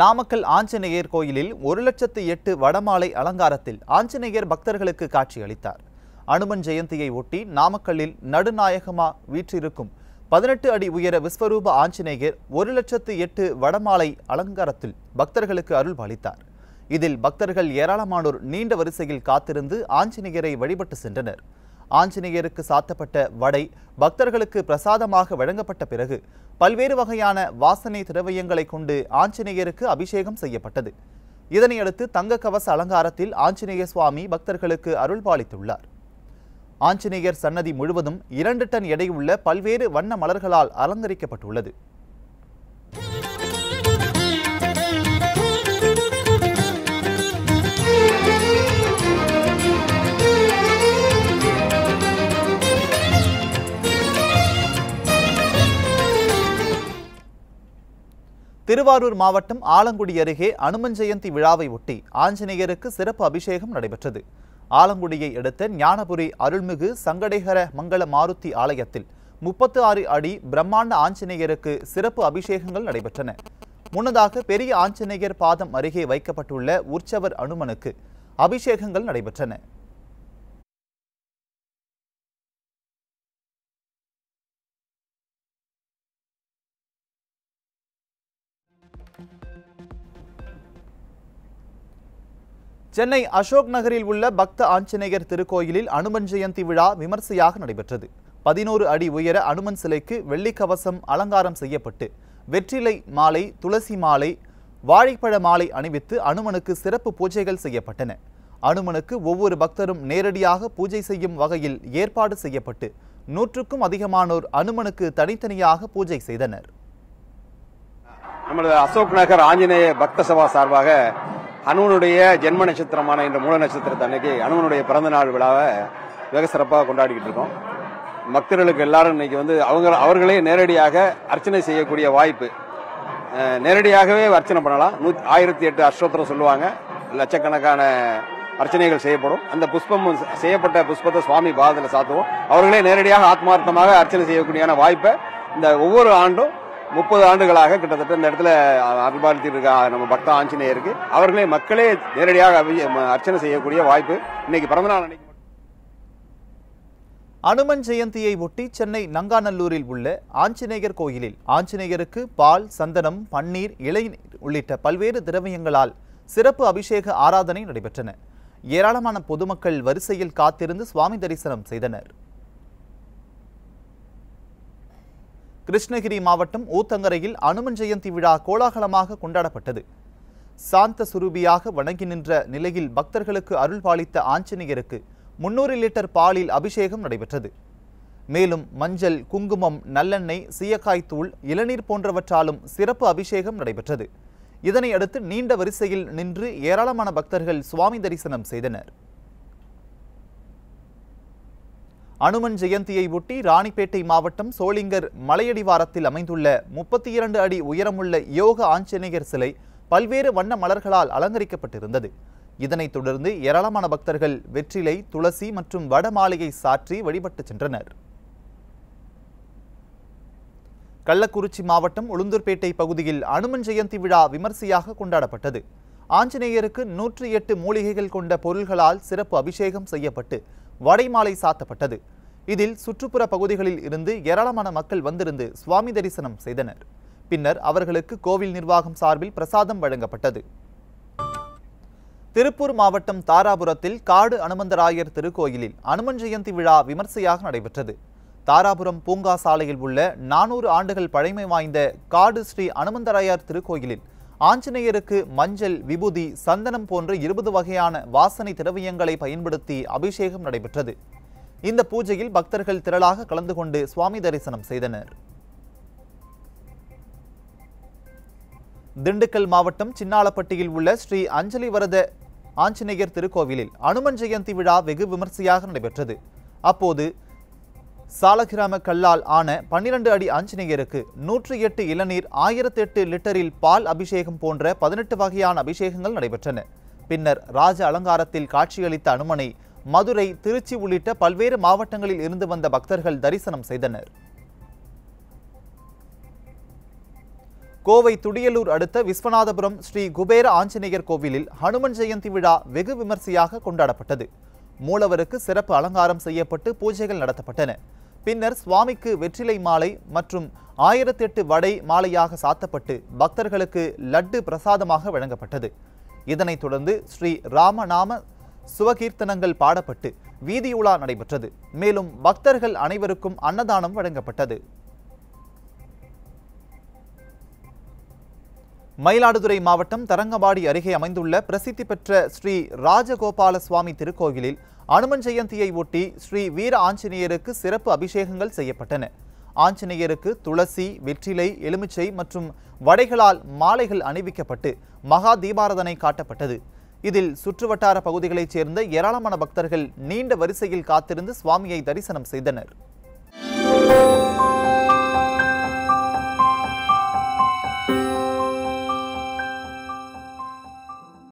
நாமக்கல் ஆஞ்சநேயர் கோயிலில் ஒரு லட்சத்து எட்டு வடமாலை அலங்காரத்தில் ஆஞ்சநேயர் பக்தர்களுக்கு காட்சியளித்தார் அனுமன் ஜெயந்தியை ஒட்டி நாமக்கல்லில் நடுநாயகமா வீற்றிருக்கும் பதினெட்டு அடி உயர விஸ்வரூப ஆஞ்சநேயர் ஒரு லட்சத்து எட்டு வடமாலை அலங்காரத்தில் பக்தர்களுக்கு அருள் பாலித்தார் இதில் பக்தர்கள் ஏராளமானோர் நீண்ட வரிசையில் காத்திருந்து ஆஞ்சநேயரை வழிபட்டு சென்றனர் ஆஞ்சநேயருக்கு சாத்தப்பட்ட வடை பக்தர்களுக்கு பிரசாதமாக வழங்கப்பட்ட பிறகு பல்வேறு வகையான வாசனை திரவியங்களை கொண்டு ஆஞ்சநேயருக்கு அபிஷேகம் செய்யப்பட்டது இதனையடுத்து தங்க கவச அலங்காரத்தில் ஆஞ்சநேய சுவாமி பக்தர்களுக்கு அருள்பாலித்துள்ளார் ஆஞ்சநேயர் சன்னதி முழுவதும் இரண்டு டன் எடையுள்ள பல்வேறு வண்ண மலர்களால் அலங்கரிக்கப்பட்டுள்ளது திருவாரூர் மாவட்டம் ஆலங்குடி அருகே அனுமன் ஜெயந்தி விழாவை ஒட்டி ஆஞ்சநேயருக்கு சிறப்பு அபிஷேகம் நடைபெற்றது ஆலங்குடியை அடுத்த ஞானபுரி அருள்மிகு சங்கடேகர மங்கள மாருத்தி ஆலயத்தில் முப்பத்து ஆறு அடி பிரம்மாண்ட ஆஞ்சநேயருக்கு சிறப்பு அபிஷேகங்கள் நடைபெற்றன முன்னதாக பெரிய ஆஞ்சநேயர் பாதம் அருகே வைக்கப்பட்டுள்ள உற்சவர் அனுமனுக்கு அபிஷேகங்கள் நடைபெற்றன சென்னை அசோக் நகரில் உள்ள பக்த ஆஞ்சநேயர் திருக்கோயிலில் அனுமன் ஜெயந்தி விழா விமர்சையாக நடைபெற்றது பதினோரு அடி உயர அனுமன் சிலைக்கு வெள்ளிக்கவசம் அலங்காரம் செய்யப்பட்டு வெற்றிலை மாலை துளசி மாலை வாழைப்பழ மாலை அணிவித்து அனுமனுக்கு சிறப்பு பூஜைகள் செய்யப்பட்டன அனுமனுக்கு ஒவ்வொரு பக்தரும் நேரடியாக பூஜை செய்யும் வகையில் ஏற்பாடு செய்யப்பட்டு நூற்றுக்கும் அதிகமானோர் அனுமனுக்கு தனித்தனியாக பூஜை செய்தனர் நமது அசோக் நகர் ஆஞ்சநேய பக்த சபா சார்பாக அணுவனுடைய ஜென்ம நட்சத்திரமான இந்த மூல நட்சத்திரத்தை அன்னைக்கு அணுவனுடைய பிறந்த நாள் விழாவை வெகு சிறப்பாக கொண்டாடிக்கிட்டு இருக்கோம் பக்தர்களுக்கு எல்லாரும் இன்னைக்கு வந்து அவங்க அவர்களே நேரடியாக அர்ச்சனை செய்யக்கூடிய வாய்ப்பு நேரடியாகவே அர்ச்சனை பண்ணலாம் நூ ஆயிரத்தி எட்டு அஷ்டோத்திரம் சொல்லுவாங்க லட்சக்கணக்கான அர்ச்சனைகள் செய்யப்படும் அந்த புஷ்பம் செய்யப்பட்ட புஷ்பத்தை சுவாமி பாதத்தில் சாத்துவோம் அவர்களே நேரடியாக ஆத்மார்த்தமாக அர்ச்சனை செய்யக்கூடியான வாய்ப்பை இந்த ஒவ்வொரு ஆண்டும் முப்பது ஆண்டுகளாக கிட்டத்தட்ட இந்த இடத்துல அருள்பாலித்து இருக்க நம்ம பக்த ஆஞ்சநேயருக்கு அவர்களே மக்களே நேரடியாக அர்ச்சனை செய்யக்கூடிய வாய்ப்பு இன்னைக்கு பிறந்தநாள் அனுமன் ஜெயந்தியை ஒட்டி சென்னை நங்காநல்லூரில் உள்ள ஆஞ்சநேயர் கோயிலில் ஆஞ்சநேயருக்கு பால் சந்தனம் பன்னீர் இளைநீர் உள்ளிட்ட பல்வேறு திரவியங்களால் சிறப்பு அபிஷேக ஆராதனை நடைபெற்றன ஏராளமான பொதுமக்கள் வரிசையில் காத்திருந்து சுவாமி தரிசனம் செய்தனர் கிருஷ்ணகிரி மாவட்டம் ஊத்தங்கரையில் அனுமன் ஜெயந்தி விழா கோலாகலமாக கொண்டாடப்பட்டது சாந்த சுரூபியாக வணங்கி நின்ற நிலையில் பக்தர்களுக்கு அருள் பாலித்த ஆஞ்சநேயருக்கு முன்னூறு லிட்டர் பாலில் அபிஷேகம் நடைபெற்றது மேலும் மஞ்சள் குங்குமம் நல்லெண்ணெய் சீயக்காய் தூள் இளநீர் போன்றவற்றாலும் சிறப்பு அபிஷேகம் நடைபெற்றது இதனை அடுத்து நீண்ட வரிசையில் நின்று ஏராளமான பக்தர்கள் சுவாமி தரிசனம் செய்தனர் அனுமன் ஜெயந்தியை ஒட்டி ராணிப்பேட்டை மாவட்டம் சோளிங்கர் மலையடிவாரத்தில் அமைந்துள்ள முப்பத்தி இரண்டு அடி உயரமுள்ள யோக ஆஞ்சநேயர் சிலை பல்வேறு வண்ண மலர்களால் அலங்கரிக்கப்பட்டிருந்தது இதனைத் தொடர்ந்து ஏராளமான பக்தர்கள் வெற்றிலை துளசி மற்றும் வடமாலையை சாற்றி வழிபட்டு சென்றனர் கள்ளக்குறிச்சி மாவட்டம் உளுந்தூர்பேட்டை பகுதியில் அனுமன் ஜெயந்தி விழா விமர்சையாக கொண்டாடப்பட்டது ஆஞ்சநேயருக்கு நூற்றி எட்டு மூலிகைகள் கொண்ட பொருள்களால் சிறப்பு அபிஷேகம் செய்யப்பட்டு வடைமாலை சாத்தப்பட்டது இதில் சுற்றுப்புற பகுதிகளில் இருந்து ஏராளமான மக்கள் வந்திருந்து சுவாமி தரிசனம் செய்தனர் பின்னர் அவர்களுக்கு கோவில் நிர்வாகம் சார்பில் பிரசாதம் வழங்கப்பட்டது திருப்பூர் மாவட்டம் தாராபுரத்தில் காடு அனுமந்தராயர் திருக்கோயிலில் அனுமன் ஜெயந்தி விழா விமர்சையாக நடைபெற்றது தாராபுரம் பூங்கா சாலையில் உள்ள நானூறு ஆண்டுகள் பழமை வாய்ந்த காடு ஸ்ரீ அனுமந்தராயர் திருக்கோயிலில் ஆஞ்சநேயருக்கு மஞ்சள் விபூதி சந்தனம் போன்ற இருபது வகையான வாசனை திரவியங்களை பயன்படுத்தி அபிஷேகம் நடைபெற்றது இந்த பூஜையில் பக்தர்கள் திரளாக கலந்து கொண்டு சுவாமி தரிசனம் செய்தனர் திண்டுக்கல் மாவட்டம் சின்னாலப்பட்டியில் உள்ள ஸ்ரீ அஞ்சலி வரத ஆஞ்சநேயர் திருக்கோவிலில் அனுமன் ஜெயந்தி விழா வெகு விமர்சையாக நடைபெற்றது அப்போது சாலகிராம கல்லால் ஆன பன்னிரண்டு அடி ஆஞ்சநேயருக்கு நூற்றி எட்டு இளநீர் ஆயிரத்தி எட்டு லிட்டரில் பால் அபிஷேகம் போன்ற பதினெட்டு வகையான அபிஷேகங்கள் நடைபெற்றன பின்னர் ராஜ அலங்காரத்தில் காட்சியளித்த அனுமனை மதுரை திருச்சி உள்ளிட்ட பல்வேறு மாவட்டங்களில் இருந்து வந்த பக்தர்கள் தரிசனம் செய்தனர் கோவை துடியலூர் அடுத்த விஸ்வநாதபுரம் ஸ்ரீ குபேர ஆஞ்சநேயர் கோவிலில் ஹனுமன் ஜெயந்தி விழா வெகு விமர்சையாக கொண்டாடப்பட்டது மூலவருக்கு சிறப்பு அலங்காரம் செய்யப்பட்டு பூஜைகள் நடத்தப்பட்டன பின்னர் சுவாமிக்கு வெற்றிலை மாலை மற்றும் ஆயிரத்தி எட்டு வடை மாலையாக சாத்தப்பட்டு பக்தர்களுக்கு லட்டு பிரசாதமாக வழங்கப்பட்டது இதனைத் தொடர்ந்து ஸ்ரீ ராமநாம சுவகீர்த்தனங்கள் பாடப்பட்டு வீதியுலா நடைபெற்றது மேலும் பக்தர்கள் அனைவருக்கும் அன்னதானம் வழங்கப்பட்டது மயிலாடுதுறை மாவட்டம் தரங்கம்பாடி அருகே அமைந்துள்ள பிரசித்தி பெற்ற ஸ்ரீ ராஜகோபால சுவாமி திருக்கோயிலில் அனுமன் ஜெயந்தியை ஒட்டி ஸ்ரீ வீர ஆஞ்சநேயருக்கு சிறப்பு அபிஷேகங்கள் செய்யப்பட்டன ஆஞ்சநேயருக்கு துளசி வெற்றிலை எலுமிச்சை மற்றும் வடைகளால் மாலைகள் அணிவிக்கப்பட்டு மகா தீபாரதனை காட்டப்பட்டது இதில் சுற்றுவட்டார பகுதிகளைச் சேர்ந்த ஏராளமான பக்தர்கள் நீண்ட வரிசையில் காத்திருந்து சுவாமியை தரிசனம் செய்தனர்